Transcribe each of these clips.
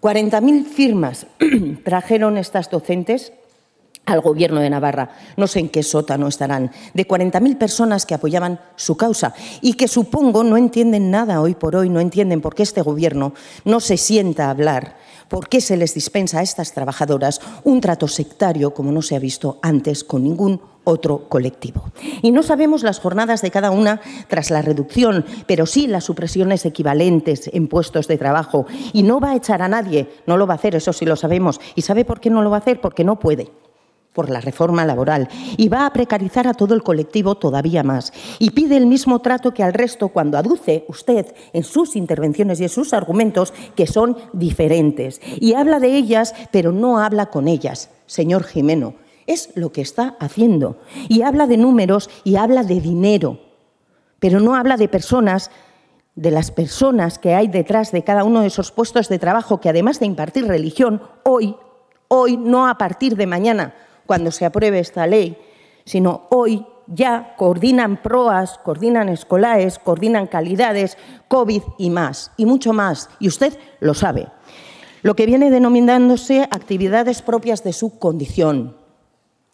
40.000 firmas trajeron estas docentes al gobierno de Navarra, no sé en qué sótano estarán, de 40.000 personas que apoyaban su causa y que supongo no entienden nada hoy por hoy, no entienden por qué este gobierno no se sienta a hablar ¿Por qué se les dispensa a estas trabajadoras un trato sectario como no se ha visto antes con ningún otro colectivo. Y no sabemos las jornadas de cada una tras la reducción, pero sí las supresiones equivalentes en puestos de trabajo. Y no va a echar a nadie, no lo va a hacer, eso sí lo sabemos. ¿Y sabe por qué no lo va a hacer? Porque no puede por la reforma laboral y va a precarizar a todo el colectivo todavía más. Y pide el mismo trato que al resto cuando aduce usted en sus intervenciones y en sus argumentos que son diferentes. Y habla de ellas, pero no habla con ellas, señor Jimeno. Es lo que está haciendo. Y habla de números y habla de dinero, pero no habla de personas de las personas que hay detrás de cada uno de esos puestos de trabajo que además de impartir religión, hoy, hoy, no a partir de mañana, cuando se apruebe esta ley, sino hoy ya coordinan proas, coordinan escolares, coordinan calidades, COVID y más, y mucho más, y usted lo sabe. Lo que viene denominándose actividades propias de su condición,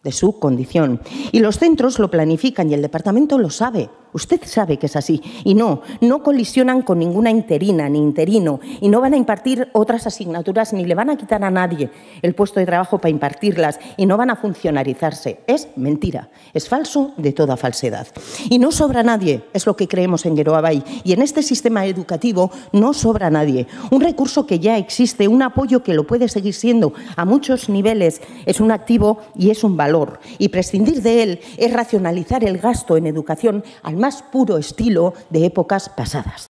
de su condición. Y los centros lo planifican y el departamento lo sabe. Usted sabe que es así. Y no, no colisionan con ninguna interina ni interino y no van a impartir otras asignaturas ni le van a quitar a nadie el puesto de trabajo para impartirlas y no van a funcionarizarse. Es mentira, es falso de toda falsedad. Y no sobra nadie, es lo que creemos en Gueroabay. Y en este sistema educativo no sobra nadie. Un recurso que ya existe, un apoyo que lo puede seguir siendo a muchos niveles, es un activo y es un valor. Y prescindir de él es racionalizar el gasto en educación al más puro estilo de épocas pasadas.